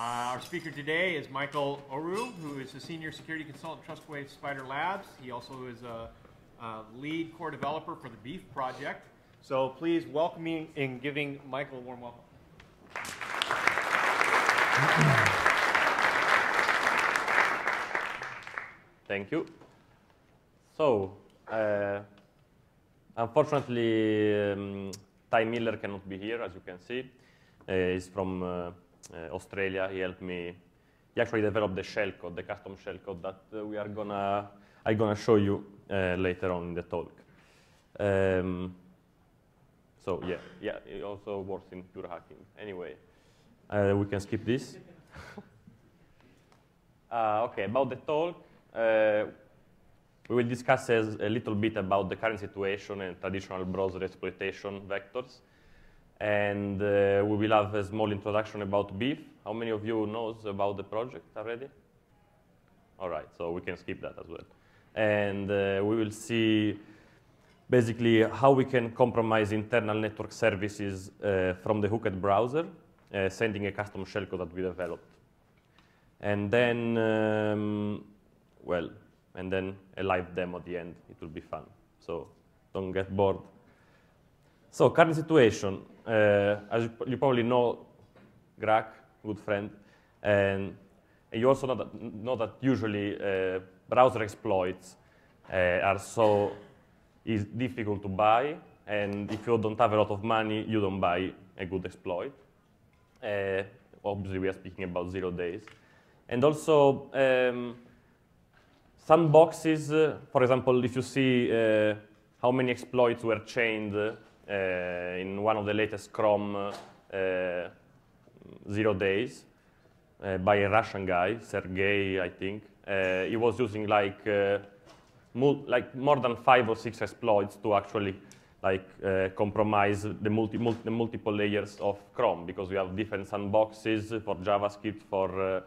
Uh, our speaker today is Michael Oru, who is a senior security consultant at Trustwave Spider Labs. He also is a, a, lead core developer for the Beef Project. So please welcome me in giving Michael a warm welcome. Thank you. So, uh, unfortunately, um, Ty Miller cannot be here, as you can see. Uh, he's from uh, Eh, Australia. He helped me. He actually developed the shellcode, the custom shellcode that uh, we are gonna I'm gonna show you uh, later on in the talk. Um, so yeah, yeah, it also works in pure hacking. Anyway, uh, we can skip this. uh, okay, about the talk, uh, we will discuss a little bit about the current situation and traditional browser exploitation vectors and uh, we will have a small introduction about beef. How many of you knows about the project already? All right, so we can skip that as well. And uh, we will see basically how we can compromise internal network services uh, from the Hooket browser, uh, sending a custom shellcode that we developed. And then, um, well, and then a live demo at the end. It will be fun. So don't get bored. So current situation, uh, as you probably know, Greg, good friend, and you also know that, know that usually uh, browser exploits uh, are so is difficult to buy, and if you don't have a lot of money, you don't buy a good exploit. Uh, obviously, we are speaking about zero days. And also, um, some boxes, uh, for example, if you see uh, how many exploits were chained Eh, in one of the latest Chrome eh, zero days eh, by a Russian guy, Sergey, I think. he was using like like more than five or six exploits to actually like uh, compromise the, multi, the, multiple layers of Chrome because we have different sandboxes for JavaScript, for uh,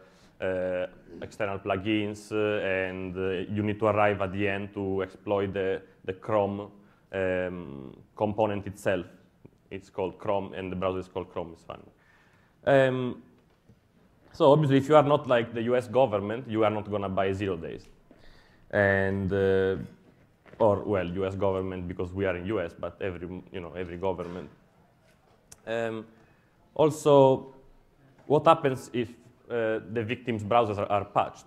uh, external plugins, and you need to arrive at the end to exploit the, the Chrome um, component itself. It's called Chrome, and the browser is called Chrome. It's fine. Um, so obviously, if you are not like the U.S. government, you are not going to buy zero days, and uh, or well, U.S. government because we are in U.S., but every you know every government. Um, also, what happens if uh, the victim's browsers are, are, patched?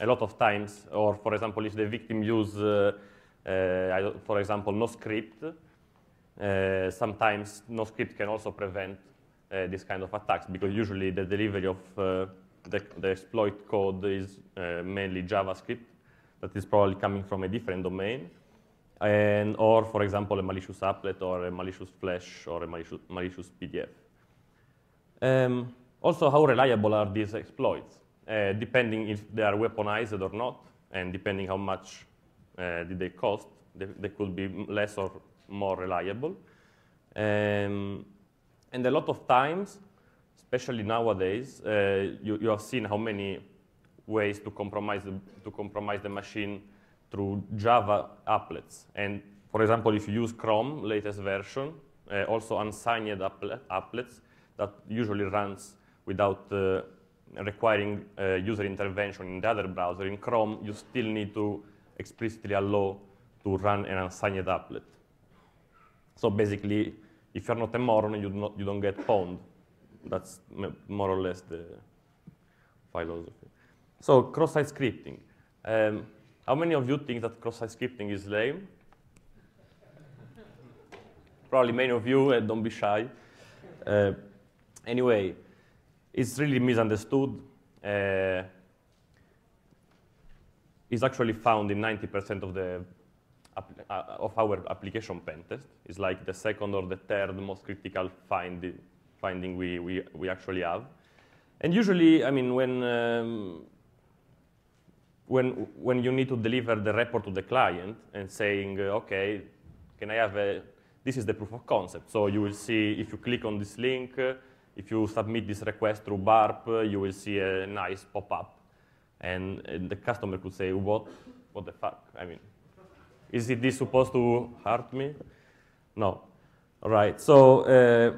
A lot of times, or for example, if the victim use. uh, uh, for example, no script. Uh, sometimes no script can also prevent uh, this kind of attacks because usually the delivery of the, the, exploit code is mainly JavaScript that is probably coming from a different domain. And, or, for example, a malicious applet or a malicious flash or a malicious, malicious PDF. Um, also, how reliable are these exploits? Uh, depending if they are weaponized or not, and depending how much did uh, they cost, they, they, could be less or more reliable. Um, and a lot of times, especially nowadays, uh, you, you have seen how many ways to compromise the, to compromise the machine through Java applets. And for example, if you use Chrome latest version, uh, also unsigned applet, applets that usually runs without uh, requiring uh, user intervention in the other browser. In Chrome, you still need to explicitly allow to run an unsigned applet. So basically, if you're not a moron, you, do not, you don't get pwned. That's more or less the philosophy. So cross-site scripting. Um, how many of you think that cross-site scripting is lame? Probably many of you, uh, don't be shy. Uh, anyway, it's really misunderstood. Uh, is actually found in 90% of, the, uh, of our application pen test. It's like the second or the third most critical find, finding we, we, we actually have. And usually, I mean, when, um, when, when you need to deliver the report to the client and saying, uh, OK, can I have a, this is the proof of concept. So you will see if you click on this link, uh, if you submit this request through BARP, you will see a nice pop-up and the customer could say, what, what the fuck? I mean, is it this supposed to hurt me? No. All right, so uh,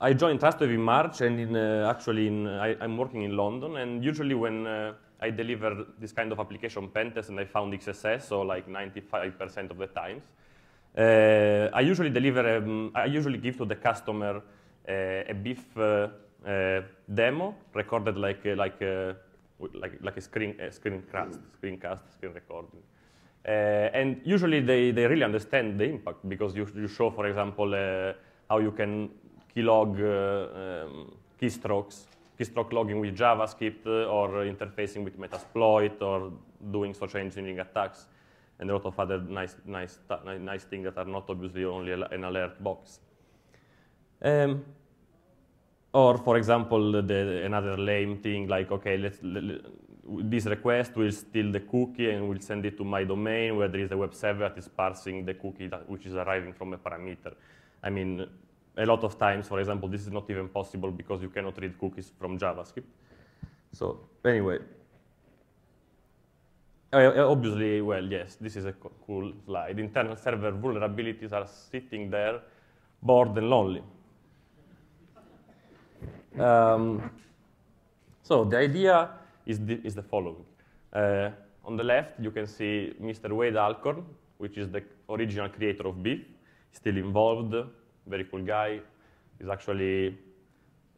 I joined Trustwave in March, and in, uh, actually in, I, am working in London, and usually when uh, I deliver this kind of application pen test and I found XSS, so like 95% of the times, uh, I usually deliver, um, I usually give to the customer uh, a BIF uh, demo recorded like, like like, like a screen, a screencast, screencast, screen recording. Uh, and usually they, they really understand the impact because you, you show, for example, uh, how you can keylog uh, um, keystrokes, keystroke logging with JavaScript uh, or interfacing with Metasploit or doing social engineering attacks and a lot of other nice, nice, nice things that are not obviously only an alert box. Um, or for example, the, another lame thing like, okay, let's, let, this request will steal the cookie and will send it to my domain where there is a web server that is parsing the cookie that, which is arriving from a parameter. I mean, a lot of times, for example, this is not even possible because you cannot read cookies from JavaScript. So anyway, uh, uh, obviously, well, yes, this is a cool slide. Internal server vulnerabilities are sitting there bored and lonely. Um, so the idea is the, is the following. Uh, on the left, you can see Mr. Wade Alcorn, which is the original creator of Beef, still involved, very cool guy. He's actually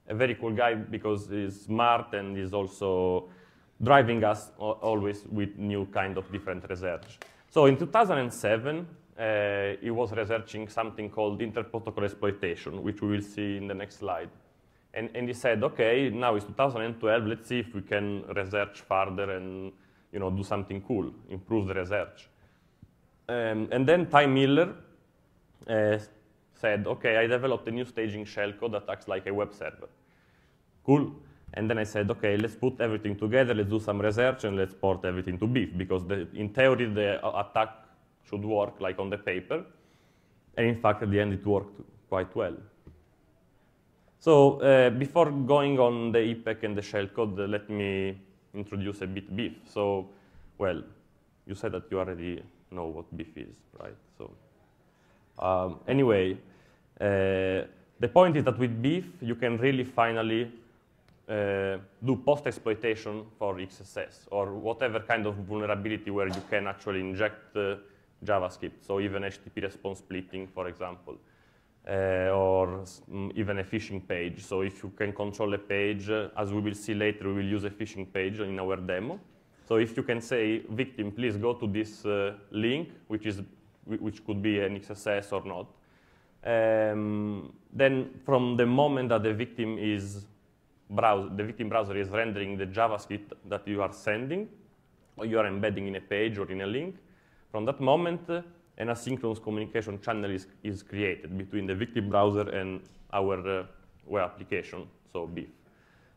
a very cool guy because he's smart and he's also driving us always with new kind of different research. So in 2007, uh, he was researching something called interprotocol exploitation, which we will see in the next slide. And, and he said, okay, now it's 2012, let's see if we can research further and you know, do something cool, improve the research. Um, and then Ty Miller uh, said, okay, I developed a new staging shellcode that acts like a web server. Cool. And then I said, okay, let's put everything together, let's do some research, and let's port everything to Beef, because the, in theory, the uh, attack should work like on the paper. And in fact, at the end, it worked quite well. So uh, before going on the IPEC and the shellcode, let me introduce a bit beef. So, well, you said that you already know what beef is, right? So um, anyway, uh, the point is that with beef you can really finally uh, do post-exploitation for XSS or whatever kind of vulnerability where you can actually inject uh, JavaScript, so even HTTP response splitting, for example. Eh, or mm, even a phishing page. So if you can control a page, as we will see later, we will use a phishing page in our demo. So if you can say, victim, please go to this eh, link, which, is, which could be an XSS or not, um, then from the moment that the victim is browse, the victim browser is rendering the JavaScript that you are sending, or you are embedding in a page or in a link, from that moment, uh, an asynchronous communication channel is, is created between the victim browser and our uh, web application, so beef.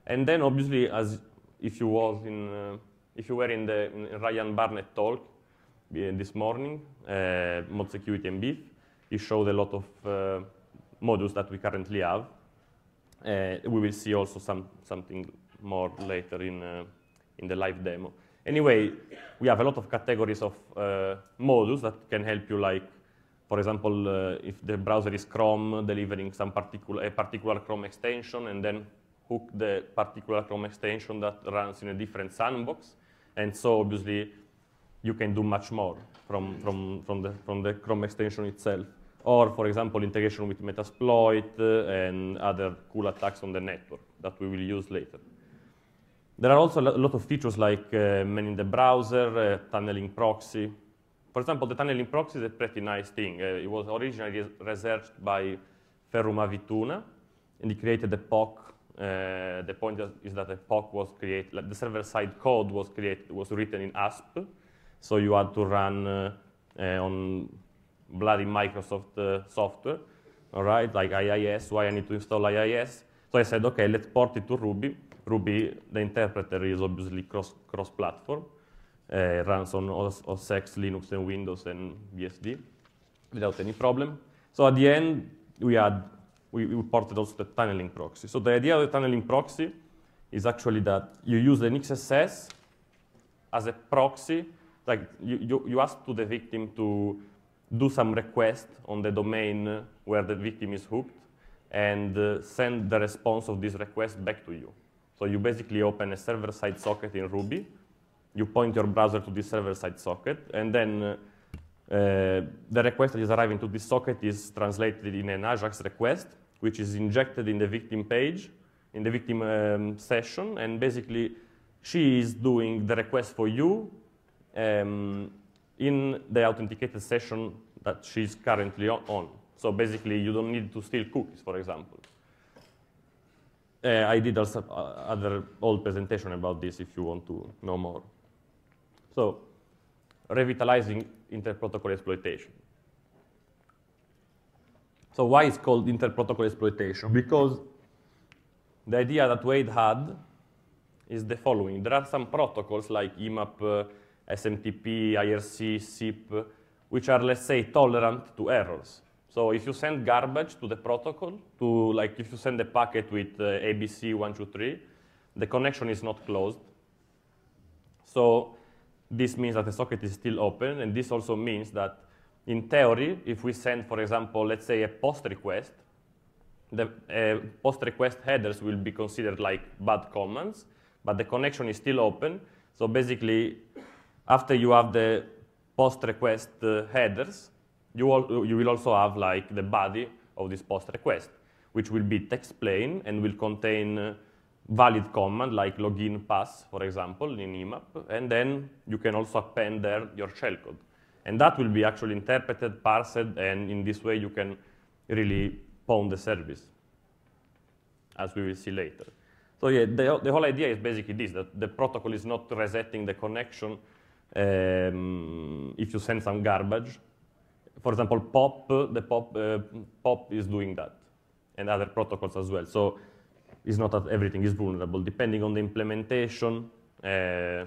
And then obviously, as if you was in, uh, if you were in the in Ryan Barnett talk uh, this morning, uh, mod security and beef, he showed a lot of uh, modules that we currently have. we will see also some something more later in in the live demo. Anyway, we have a lot of categories of uh, modules that can help you, like, for example, uh, if the browser is Chrome, delivering some particular, a particular Chrome extension, and then hook the particular Chrome extension that runs in a different sandbox. And so, obviously, you can do much more from, from, from, the, from the Chrome extension itself. Or, for example, integration with Metasploit uh, and other cool attacks on the network that we will use later. There are also a lot of features like uh, man in the browser, uh, tunneling proxy. For example, the tunneling proxy is a pretty nice thing. Uh, it was originally researched by Ferrum Vituna, and he created the POC. Uh, the point is that the POC was created, like the server-side code was created, was written in ASP, so you had to run uh, uh, on bloody Microsoft uh, software, all right, like IIS, why I need to install IIS. So I said, okay, let's port it to Ruby, Ruby, the interpreter is obviously cross, cross-platform. it eh, runs on OS, X, Linux, and Windows, and BSD without any problem. So at the end, we had we, we ported also the tunneling proxy. So the idea of the tunneling proxy is actually that you use the NixSS as a proxy. Like you, you, you ask to the victim to do some request on the domain where the victim is hooked and uh, send the response of this request back to you. So you basically open a server-side socket in Ruby. You point your browser to this server-side socket, and then uh, uh, the request that is arriving to this socket is translated in an AJAX request, which is injected in the victim page, in the victim um, session, and basically she is doing the request for you um, in the authenticated session that she's currently on. So basically, you don't need to steal cookies, for example. Uh, I did also uh, other old presentation about this if you want to know more. So revitalizing interprotocol exploitation. So why it's called interprotocol exploitation? Because the idea that Wade had is the following. There are some protocols like IMAP, uh, SMTP, IRC, SIP, which are, let's say, tolerant to errors. So if you send garbage to the protocol, to like if you send a packet with uh, ABC123, the connection is not closed. So this means that the socket is still open, and this also means that in theory, if we send, for example, let's say a post request, the uh, post request headers will be considered like bad commands, but the connection is still open. So basically, after you have the post request uh, headers, you, all, you will also have like the body of this post request, which will be text plain and will contain uh, valid command like login pass, for example, in IMAP. and then you can also append there your shellcode. And that will be actually interpreted, parsed, and in this way you can really pawn the service, as we will see later. So yeah, the, the whole idea is basically this, that the protocol is not resetting the connection um, if you send some garbage, for example, POP, the POP, uh, POP is doing that, and other protocols as well. So it's not that everything is vulnerable. Depending on the implementation, uh,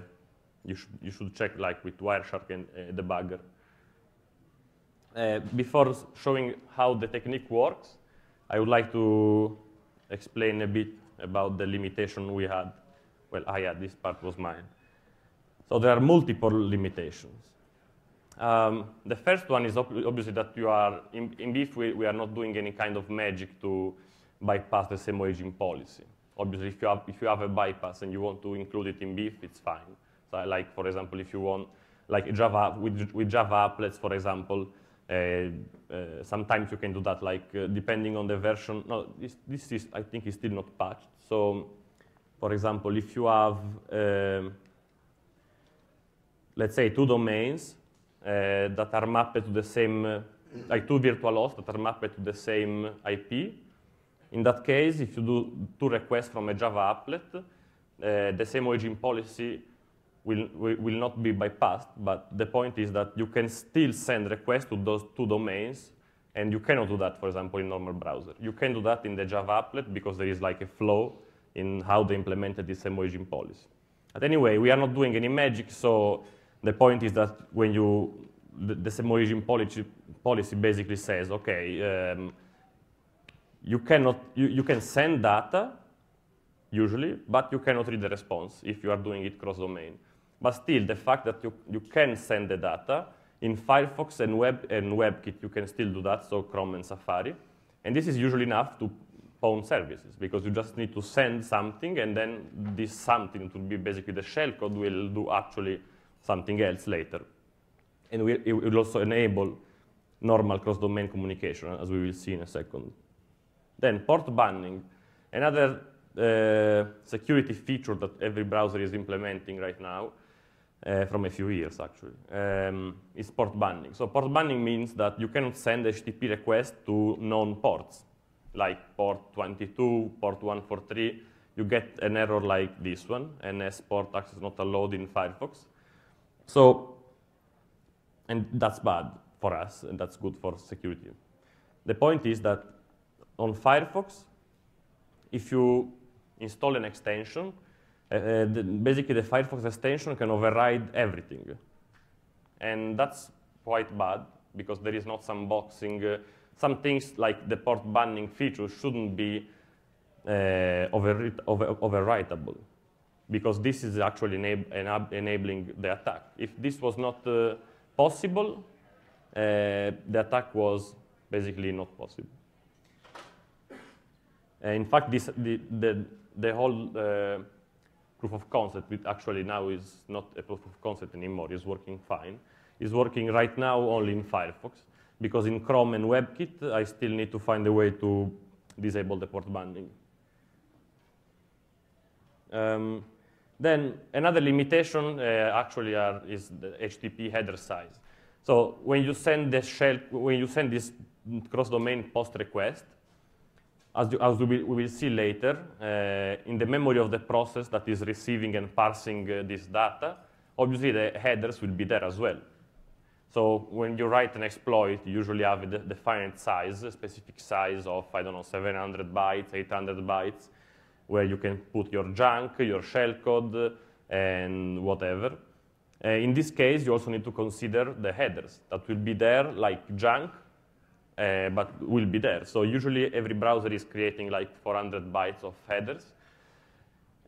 you, sh you should check like with Wireshark and uh, debugger. Uh, before showing how the technique works, I would like to explain a bit about the limitation we had. Well, I had, this part was mine. So there are multiple limitations. Um, the first one is ob obviously that you are, in, in beef, we, we, are not doing any kind of magic to bypass the same origin policy. Obviously, if you, have, if you have a bypass and you want to include it in beef, it's fine. So like, for example, if you want, like Java, with, with Java applets, for example, uh, uh, sometimes you can do that, like uh, depending on the version. No, this, this is, I think, is still not patched. So, for example, if you have, um, let's say, two domains, Eh, that are mapped to the same, like two virtual hosts that are mapped to the same IP. In that case, if you do two requests from a Java applet, eh, the same origin policy will, will not be bypassed, but the point is that you can still send requests to those two domains, and you cannot do that, for example, in normal browser. You can do that in the Java applet because there is like a flow in how they implemented this same origin policy. But anyway, we are not doing any magic, so the point is that when you, the, the same origin policy, policy basically says, okay, um, you cannot, you, you can send data usually, but you cannot read the response if you are doing it cross-domain. But still, the fact that you, you can send the data in Firefox and, Web, and WebKit, you can still do that, so Chrome and Safari. And this is usually enough to pwn services, because you just need to send something, and then this something, it will be basically the shell code will do actually something else later. And we, it will also enable normal cross-domain communication, as we will see in a second. Then port banning, another uh, security feature that every browser is implementing right now, uh, from a few years actually, um, is port banning. So port banning means that you cannot send HTTP requests to known ports, like port 22, port 143. You get an error like this one, NS port access not allowed in Firefox. So, and that's bad for us, and that's good for security. The point is that on Firefox, if you install an extension, uh, uh, the, basically the Firefox extension can override everything. And that's quite bad because there is not some boxing. Uh, some things like the port banning feature shouldn't be uh, over, over, overwritable because this is actually enab enabling the attack. If this was not uh, possible, uh, the attack was basically not possible. Uh, in fact, this, the, the, the, whole uh, proof of concept, which actually now is not a proof of concept anymore, is working fine, is working right now only in Firefox, because in Chrome and WebKit, I still need to find a way to disable the port binding. Um, then another limitation uh, actually are, is the HTTP header size. So when you send the shell, when you send this cross-domain post request, as, you, as, we, will see later, uh, in the memory of the process that is receiving and parsing uh, this data, obviously the headers will be there as well. So when you write an exploit, you usually have a defined size, a specific size of, I don't know, 700 bytes, 800 bytes, where you can put your junk, your shellcode, and whatever. Uh, in this case, you also need to consider the headers that will be there like junk, uh, but will be there. So usually every browser is creating like 400 bytes of headers.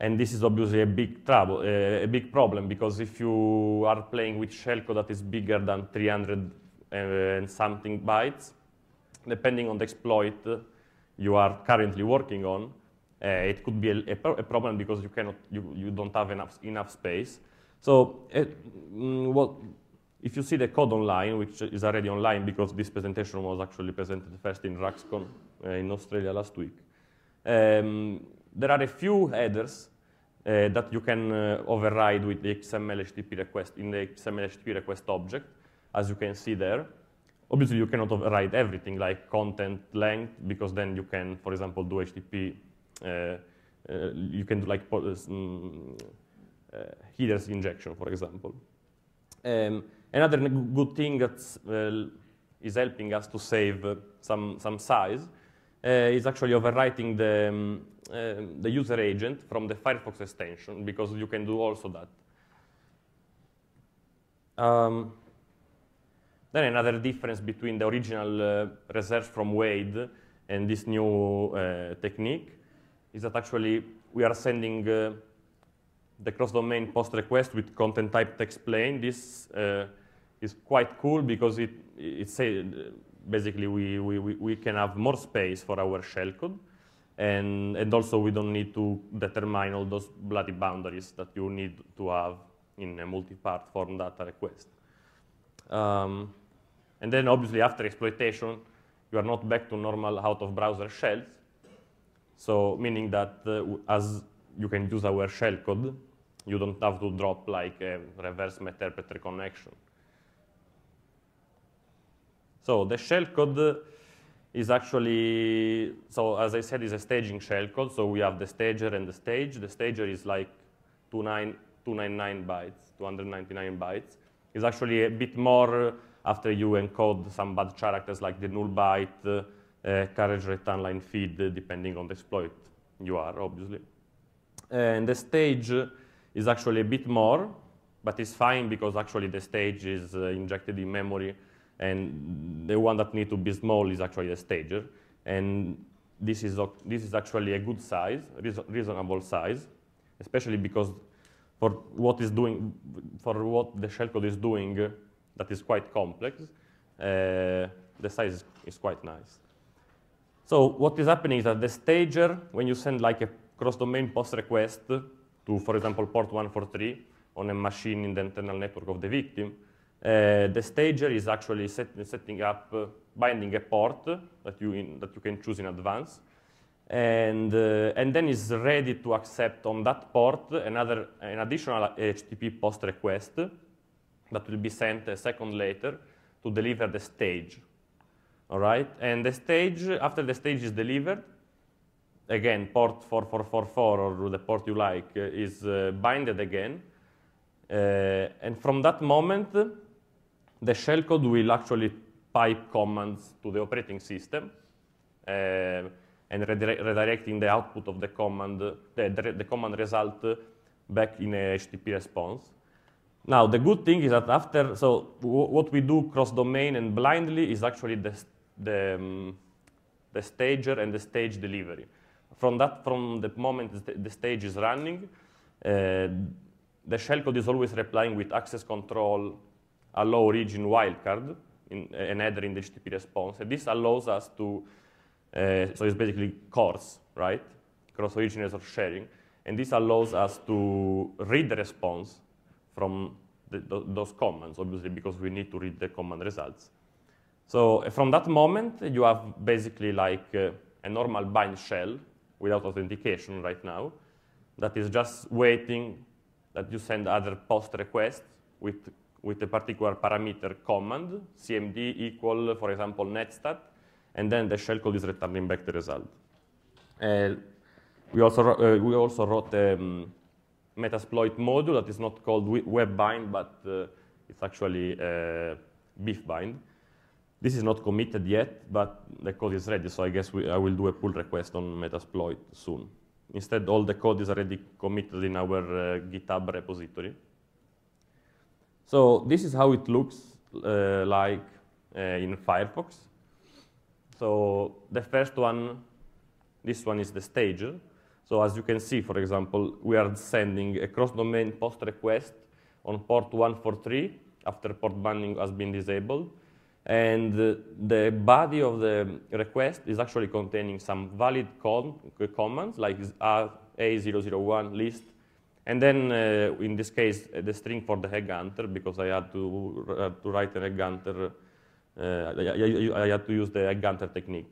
And this is obviously a big trouble, uh, a big problem, because if you are playing with shellcode that is bigger than 300 and something bytes, depending on the exploit you are currently working on, uh, it could be a, a, problem because you cannot you, you don't have enough enough space. So uh, what if you see the code online, which is already online because this presentation was actually presented first in Raxcon uh, in Australia last week. Um, there are a few headers uh, that you can uh, override with the XML HTTP request in the XML HTTP request object, as you can see there. Obviously, you cannot override everything like content length because then you can, for example, do HTTP uh, you can do like mm, uh, headers injection, for example. Um, another good thing that is helping us to save some, some size uh, is actually overwriting the, um, um, the user agent from the Firefox extension, because you can do also that. Um, then another difference between the original uh, research from Wade and this new uh, technique is that actually we are sending uh, the cross-domain post request with content type text plain. This uh, is quite cool because it, it say, basically we, we, we can have more space for our shellcode. And, and also we don't need to determine all those bloody boundaries that you need to have in a multi-part form data request. Um, and then obviously after exploitation, you are not back to normal out-of-browser shells, so meaning that as you can use our shellcode, you don't have to drop like a reverse meterpreter connection. So the shellcode is actually, so as I said, is a staging shellcode. So we have the stager and the stage. The stager is like 299 bytes, 299 bytes. It's actually a bit more after you encode some bad characters like the null byte, uh, eh, carriage return line feed depending on the exploit you are, obviously. Eh, and the stage is actually a bit more, but it's fine because actually the stage is uh, injected in memory and the one that needs to be small is actually the stager. And this is, this is actually a good size, reasonable size, especially because for what is doing, for what the shellcode is doing, that is quite complex, uh, the size is, is quite nice. So what is happening is that the stager, when you send like a cross-domain post request to, for example, port 143 on a machine in the internal network of the victim, uh, the stager is actually set, setting up, uh, binding a port that you, in, that you can choose in advance, and, uh, and then is ready to accept on that port another, an additional HTTP post request that will be sent a second later to deliver the stage all right, and the stage, after the stage is delivered, again, port 4444 or the port you like uh, is uh, binded again. Uh, and from that moment, the shellcode will actually pipe commands to the operating system uh, and redire redirecting the output of the command, the, the command result back in a HTTP response. Now, the good thing is that after, so what we do cross-domain and blindly is actually the the, um, the stager and the stage delivery. From that, from the moment the, the stage is running, uh, the shellcode is always replying with access control allow origin wildcard in uh, an header in the HTTP response. And this allows us to, uh, so it's basically cores, right? Cross originator sharing. And this allows us to read the response from the, those commands, obviously, because we need to read the command results. So eh, from that moment, you have basically like uh, a normal bind shell without authentication right now that is just waiting that you send other post request with, with a particular parameter command, cmd equal, for example, netstat, and then the shellcode is returning back the result. Uh, we, also, uh, we also wrote a um, Metasploit module that is not called webbind, but uh, it's actually uh, beefbind. This is not committed yet, but the code is ready, so I guess we, I will do a pull request on Metasploit soon. Instead, all the code is already committed in our uh, GitHub repository. So this is how it looks uh, like uh, in Firefox. So the first one, this one is the stage. So as you can see, for example, we are sending a cross-domain post request on port 143 after port banning has been disabled. And the, the body of the request is actually containing some valid commands like A001 list. And then uh, in this case, uh, the string for the egg hunter, because I had to, uh, to write an egg hunter, uh, I, I, I, had to use the egg hunter technique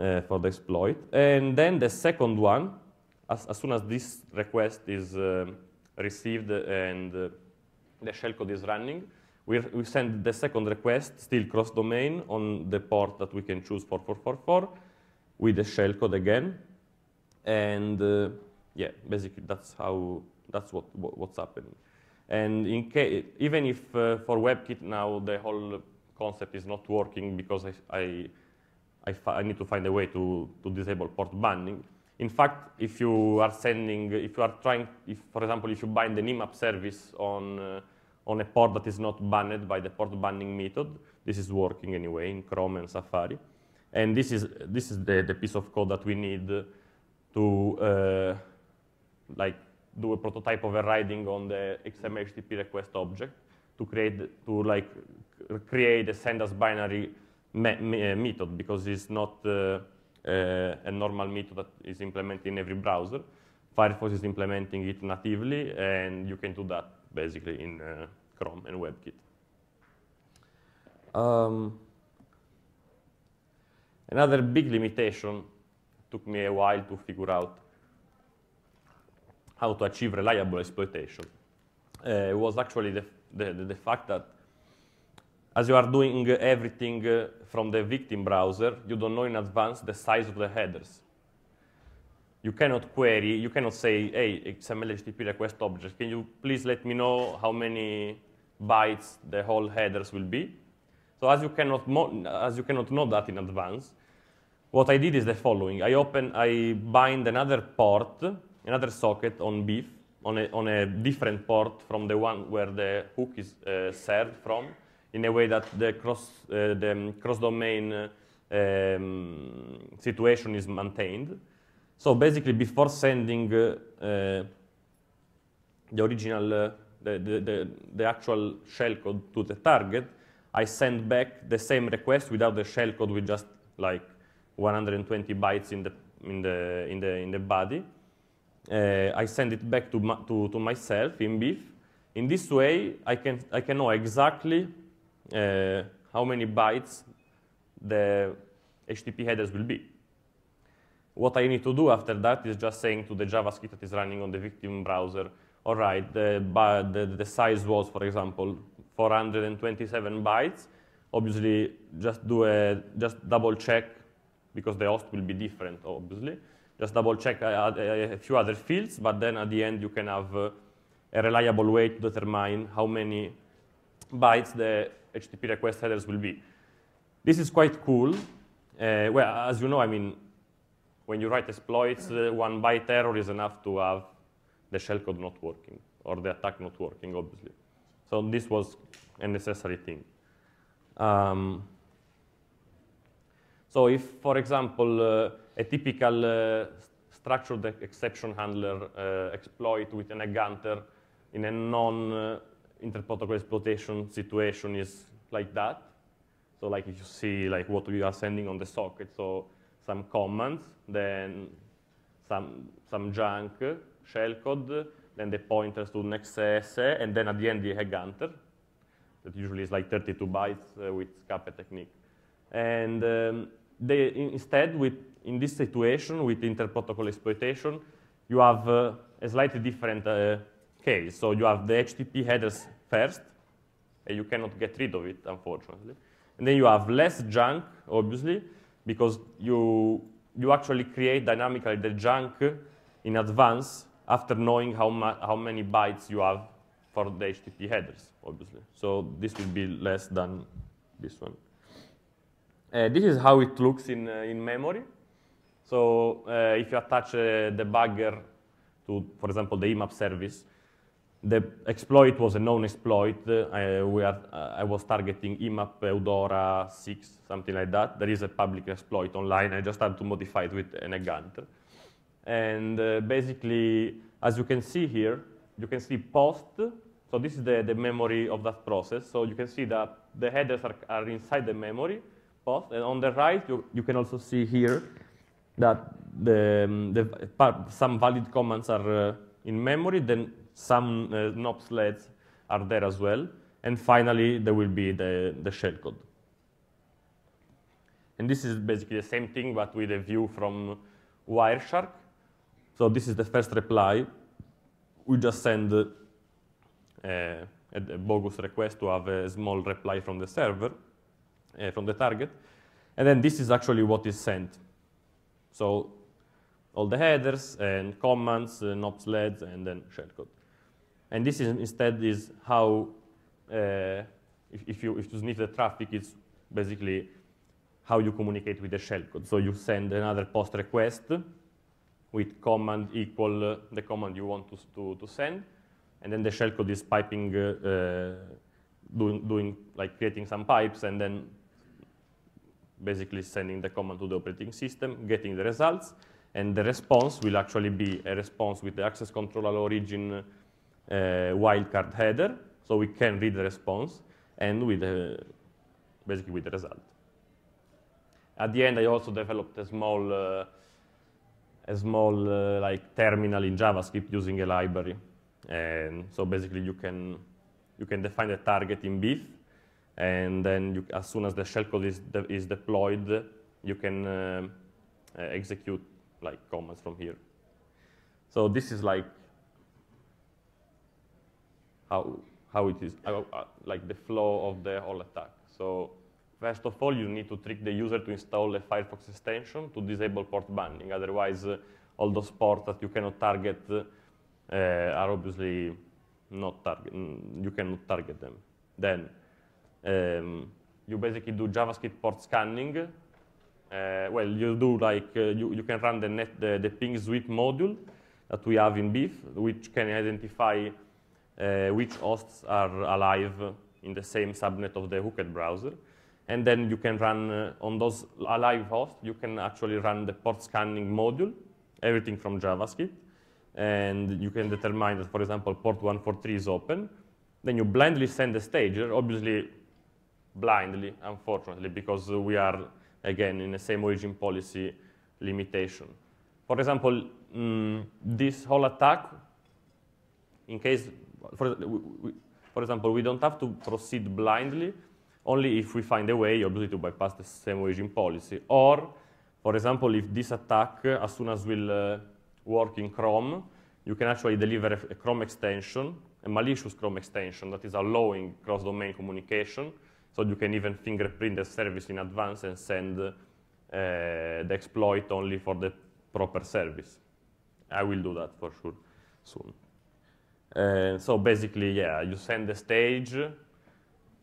uh, for the exploit. And then the second one, as, as soon as this request is uh, received and the shellcode is running, we, send the second request, still cross-domain, on the port that we can choose 4444 with the shellcode again. And uh, yeah, basically that's how that's what, what what's happening. And in even if uh, for WebKit now the whole concept is not working because I, I, I, I need to find a way to, to disable port banning. In fact, if you are sending, if you are trying, if for example, if you bind an IMAP service on uh, on a port that is not banned by the port banning method. This is working anyway in Chrome and Safari. And this is, this is the, the piece of code that we need to uh, like do a prototype overriding on the XMHTP request object to create to like create a send as binary me me uh, method because it's not uh, uh, a normal method that is implemented in every browser. Firefox is implementing it natively, and you can do that basically in uh, Chrome and WebKit. Um, another big limitation took me a while to figure out how to achieve reliable exploitation uh, was actually the, the, the, fact that as you are doing everything uh, from the victim browser, you don't know in advance the size of the headers you cannot query, you cannot say, hey, XML HTTP request object, can you please let me know how many bytes the whole headers will be? So as you cannot, as you cannot know that in advance, what I did is the following. I open, I bind another port, another socket on beef, on a, on a different port from the one where the hook is uh, served from, in a way that the cross, uh, the um, cross domain um, situation is maintained. So basically, before sending uh, uh, the original, uh, the, the, the actual shellcode to the target, I send back the same request without the shellcode with just like 120 bytes in the in the in the in the body. Uh, I send it back to, my, to, to myself in beef. In this way, I can I can know exactly uh, how many bytes the HTTP headers will be. What I need to do after that is just saying to the JavaScript that is running on the victim browser, all right, the, the, the size was, for example, 427 bytes. Obviously, just do a just double check because the host will be different, obviously. Just double check uh, uh, a, a few other fields, but then at the end you can have uh, a reliable way to determine how many bytes the HTTP request headers will be. This is quite cool. Uh, well, as you know, I mean, when you write exploits, uh, one byte error is enough to have the shellcode not working or the attack not working, obviously. So this was a necessary thing. Um, so if, for example, uh, a typical uh, structured exception handler uh, exploit within a gunter in a non-interprotocol uh, exploitation situation is like that. So like if you see like what you are sending on the socket, so some commands, then some, some junk, shellcode, then the pointers to nextcse, and then at the end the egg hunter. That usually is like 32 bytes uh, with Kappa technique. And um, they, instead, with, in this situation, with inter-protocol exploitation, you have uh, a slightly different uh, case. So you have the HTTP headers first, and you cannot get rid of it, unfortunately. And then you have less junk, obviously, because you, you actually create dynamically the junk in advance after knowing how, how many bytes you have for the HTTP headers, obviously. So this will be less than this one. Uh, this is how it looks in, uh, in memory. So uh, if you attach a uh, debugger to, for example, the IMAP service, the exploit was a known exploit. Uh, we are, uh, I was targeting IMAP Eudora 6, something like that. There is a public exploit online. I just had to modify it with an EGANT. And uh, basically, as you can see here, you can see post. So this is the, the memory of that process. So you can see that the headers are, are inside the memory post. And on the right, you, you can also see here that the, um, the uh, some valid commands are uh, in memory. Then some uh, knob sleds are there as well. And finally, there will be the, the shellcode. And this is basically the same thing, but with a view from Wireshark. So this is the first reply. We just send uh, a, bogus request to have a small reply from the server, uh, from the target. And then this is actually what is sent. So all the headers and commands, uh, knob sleds, and then shellcode. And this is instead is how, uh, if, if, you, if you sniff the traffic, it's basically how you communicate with the shellcode. So you send another post request with command equal uh, the command you want to, to, to, send. And then the shellcode is piping, uh, uh, doing, doing, like creating some pipes and then basically sending the command to the operating system, getting the results. And the response will actually be a response with the access control origin wildcard header, so we can read the response and with the, basically with the result. At the end, I also developed a small, uh, a small uh, like terminal in JavaScript using a library. And so basically, you can you can define a target in Beef, and then you, as soon as the shellcode is de is deployed, you can uh, execute like commands from here. So this is like how, how it is, uh, uh, like the flow of the whole attack. So first of all, you need to trick the user to install a Firefox extension to disable port banning. Otherwise, uh, all those ports that you cannot target uh, are obviously not target. Mm, you cannot target them. Then um, you basically do JavaScript port scanning. Uh, well, you do like uh, you, you can run the net the, the ping sweep module that we have in Beef, which can identify uh, which hosts are alive in the same subnet of the hooked browser. And then you can run uh, on those alive hosts, you can actually run the port scanning module, everything from JavaScript. And you can determine that, for example, port 143 is open. Then you blindly send the stager, obviously blindly, unfortunately, because we are, again, in the same origin policy limitation. For example, mm, this whole attack, in case for, for example, we don't have to proceed blindly, only if we find a way, obviously, to bypass the same waging policy. Or, for example, if this attack, as soon as will uh, work in Chrome, you can actually deliver a Chrome extension, a malicious Chrome extension that is allowing cross-domain communication, so you can even fingerprint the service in advance and send uh, the exploit only for the proper service. I will do that for sure soon. Uh, so basically, yeah, you send the stage.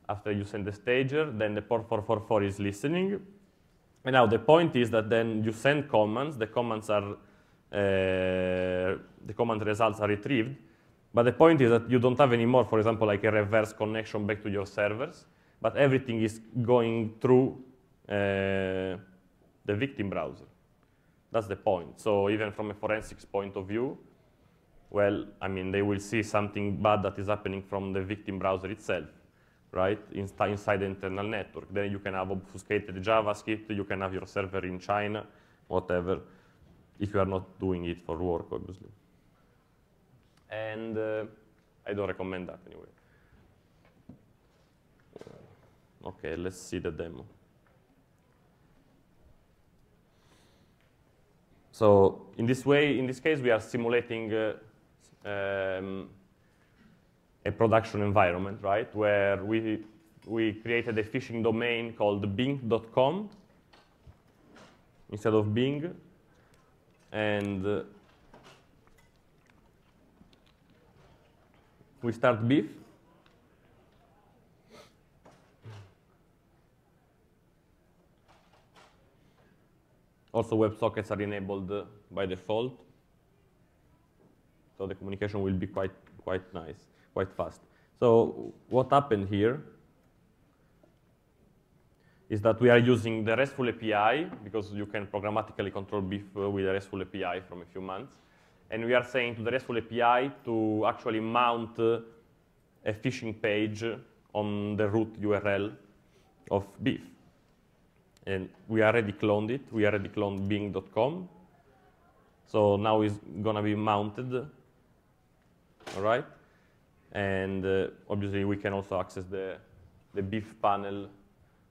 After you send the stager, then the port 444 is listening. And now the point is that then you send commands. The commands are, uh, the command results are retrieved. But the point is that you don't have anymore, for example, like a reverse connection back to your servers. But everything is going through uh, the victim browser. That's the point. So even from a forensics point of view, well, I mean, they will see something bad that is happening from the victim browser itself, right, inside the internal network. Then you can have obfuscated JavaScript, you can have your server in China, whatever, if you are not doing it for work, obviously. And uh, I don't recommend that anyway. Uh, OK, let's see the demo. So in this way, in this case, we are simulating uh, um, a production environment, right? Where we, we created a phishing domain called bing.com instead of Bing. And uh, we start beef. Also, WebSockets are enabled uh, by default. So the communication will be quite, quite nice, quite fast. So what happened here is that we are using the RESTful API, because you can programmatically control beef uh, with the RESTful API from a few months. And we are saying to the RESTful API to actually mount uh, a phishing page on the root URL of beef. And we already cloned it. We already cloned bing.com. So now it's going to be mounted all right? And uh, obviously, we can also access the, the BIF panel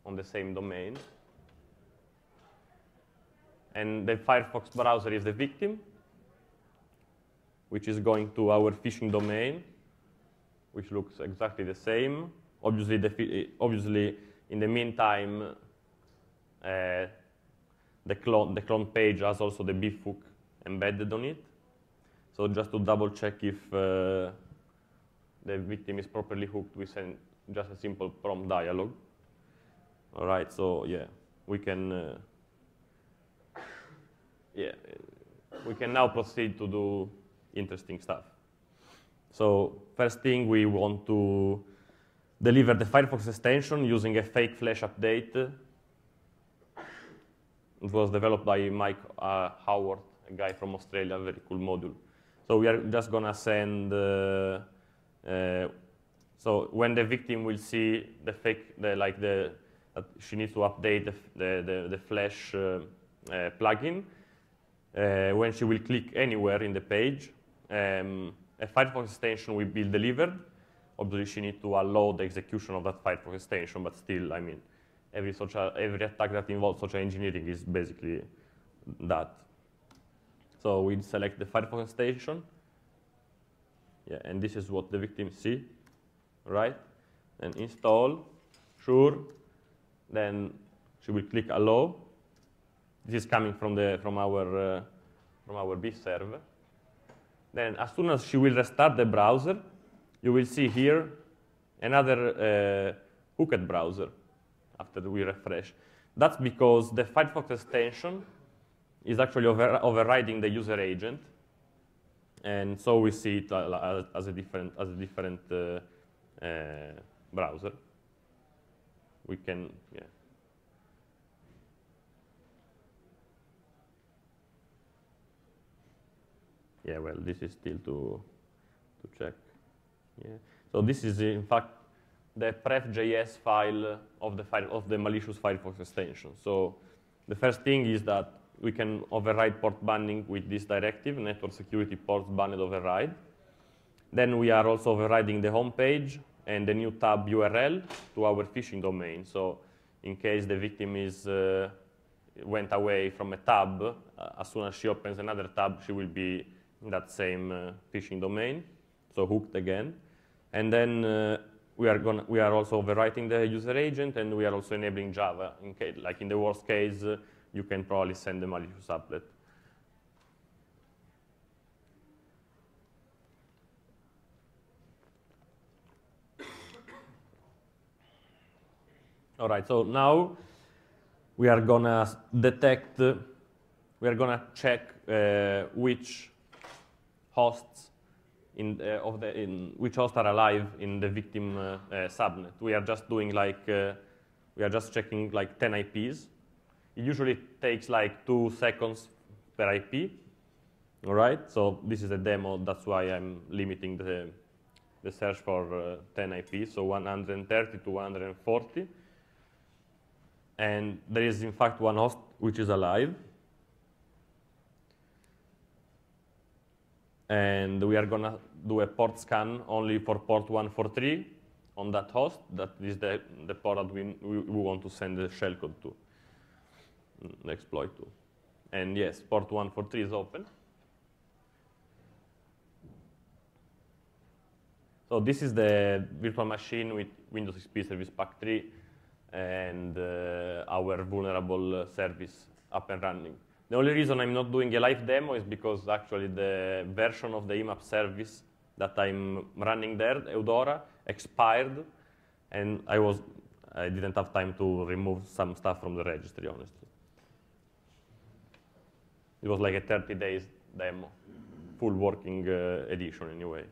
on the same domain. And the Firefox browser is the victim, which is going to our phishing domain, which looks exactly the same. Obviously, the, obviously in the meantime, uh, the, clone, the clone page has also the hook embedded on it. So just to double check if uh, the victim is properly hooked, we send just a simple prompt dialog. All right, so yeah, we can, uh, yeah, we can now proceed to do interesting stuff. So first thing, we want to deliver the Firefox extension using a fake flash update. It was developed by Mike uh, Howard, a guy from Australia, very cool module. So we are just going to send, uh, uh, so when the victim will see the fake, the, like the, uh, she needs to update the, the, the, Flash plugin, when she will click anywhere in the page, um, a Firefox extension will be delivered. Obviously, she needs to allow the execution of that Firefox extension, but still, I mean, every, social, every attack that involves social engineering is basically that. So we select the Firefox extension. Yeah, and this is what the victim see, right? And install, sure. Then she will click allow. This is coming from the from our uh, from our B server. Then as soon as she will restart the browser, you will see here another uh, hooked browser after we refresh. That's because the Firefox extension is actually over overriding the user agent. And so we see it uh, as a different, as a different uh, uh, browser. We can, yeah. Yeah, well, this is still to, to check. Yeah. So this is, in fact, the pref.js file of the, file of the malicious Firefox extension. So the first thing is that we can override port banning with this directive, network security ports banned override. Then we are also overriding the home page and the new tab URL to our phishing domain. So in case the victim is uh, went away from a tab, uh, as soon as she opens another tab, she will be in that same uh, phishing domain, so hooked again. And then uh, we are going we are also overwriting the user agent, and we are also enabling Java in case, like in the worst case uh, you can probably send a malicious update. All right, so now we are gonna detect, we are gonna check uh, which hosts in uh, of the in which hosts are alive in the victim uh, uh, subnet. We are just doing like uh, we are just checking like 10 IPs it usually takes like two seconds per IP. All right, so this is a demo. That's why I'm limiting the, the search for uh, 10 IP, so 130 to 140. And there is, in fact, one host which is alive. And we are going to do a port scan only for port 143 on that host. That is the, the port that we, we want to send the shellcode to exploit tool. And yes, port 143 is open. So this is the virtual machine with Windows XP Service Pack 3 and uh, our vulnerable uh, service up and running. The only reason I'm not doing a live demo is because actually the version of the IMAP service that I'm running there, Eudora, expired, and I was I didn't have time to remove some stuff from the registry, honestly. It was like a 30 days demo, full working uh, edition anyway.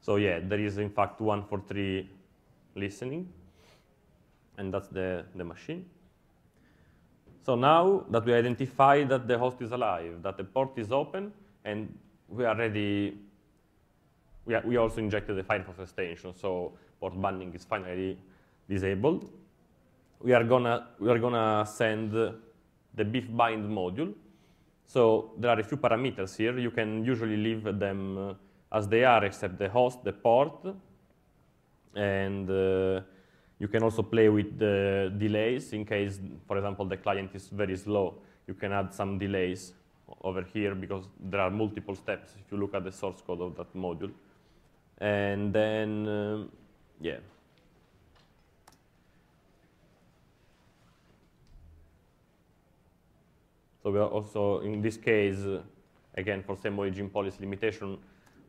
So yeah, there is in fact one for three listening, and that's the, the machine. So now that we identify that the host is alive, that the port is open, and we are ready, we, are, we also injected the Firefox extension, so port banning is finally disabled. We are gonna, we are gonna send the beef bind module so there are a few parameters here. You can usually leave them uh, as they are, except the host, the port, and uh, you can also play with the delays in case, for example, the client is very slow. You can add some delays over here because there are multiple steps if you look at the source code of that module. And then, um, yeah, So we are also, in this case, again, for same origin policy limitation,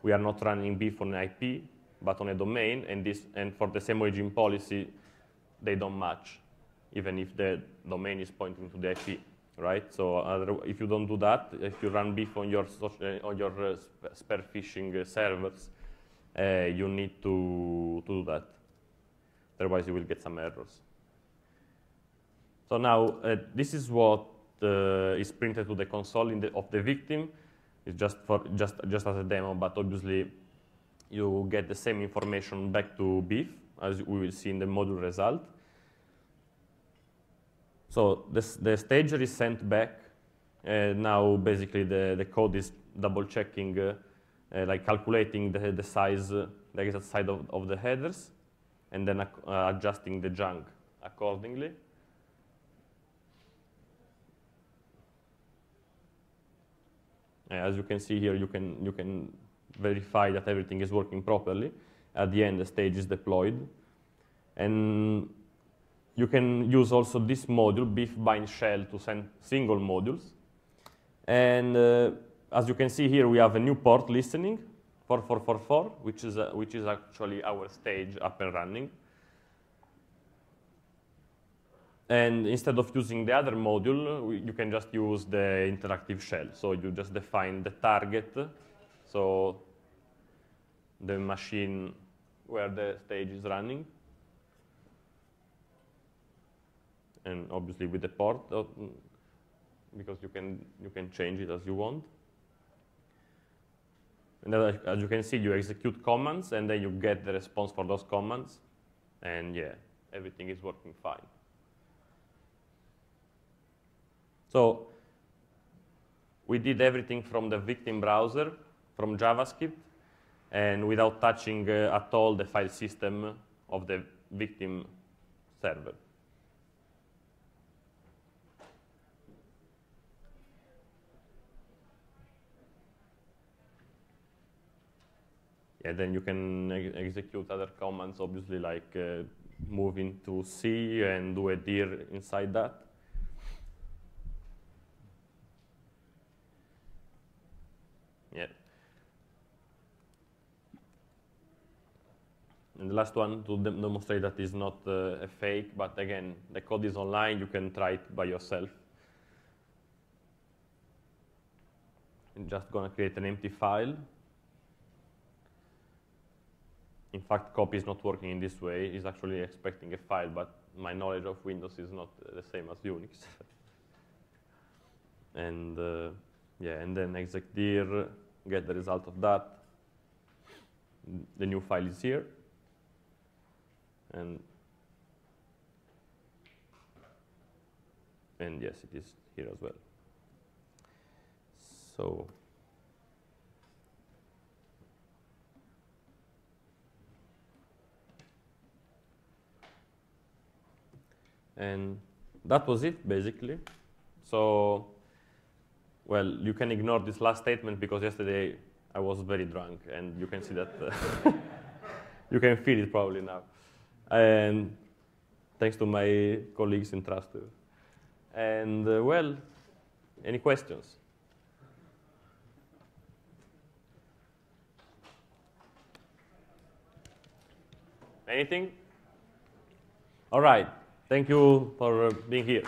we are not running beef on an IP, but on a domain, and, this, and for the same origin policy, they don't match, even if the domain is pointing to the IP, right? So if you don't do that, if you run beef on your, uh, on your uh, spare phishing uh, servers, uh, you need to, to do that. Otherwise, you will get some errors. So now, this is what uh, is printed to the console the, of the victim. It's just for just just as a demo, but obviously you get the same information back to Beef as we will see in the module result. So this, the stager is sent back. Uh, now basically the, the code is double checking, uh, uh, like calculating the, the size, uh, the exact size of, of the headers, and then uh, adjusting the junk accordingly. as you can see here, you can, you can verify that everything is working properly. At the end, the stage is deployed. And you can use also this module, BeefBind shell, to send single modules. And uh, as you can see here, we have a new port listening, 4444, which is, uh, which is actually our stage up and running. And instead of using the other module, you can just use the interactive shell. So you just define the target, so the machine where the stage is running, and obviously with the port, uh, because you can you can change it as you want. And then, as you can see, you execute commands, and then you get the response for those commands, and yeah, everything is working fine. So we did everything from the victim browser, from JavaScript, and without touching uh, at all the file system of the victim server. Yeah, then you can ex execute other commands, obviously, like uh, into C and do a dir inside that. and the last one to demonstrate that it's not uh, a fake, but again, the code is online, you can try it by yourself. I'm just going to create an empty file. In fact, copy is not working in this way. It's actually expecting a file, but my knowledge of Windows is not uh, the same as Unix. and uh, yeah, and then execdir, get the result of that. The new file is here and and yes, it is here as well. So and that was it basically. So well, you can ignore this last statement because yesterday I was very drunk, and you can see that uh, you can feel it probably now and thanks to my colleagues in Trust. And uh, well, any questions? Anything? All right. Thank you for uh, being here.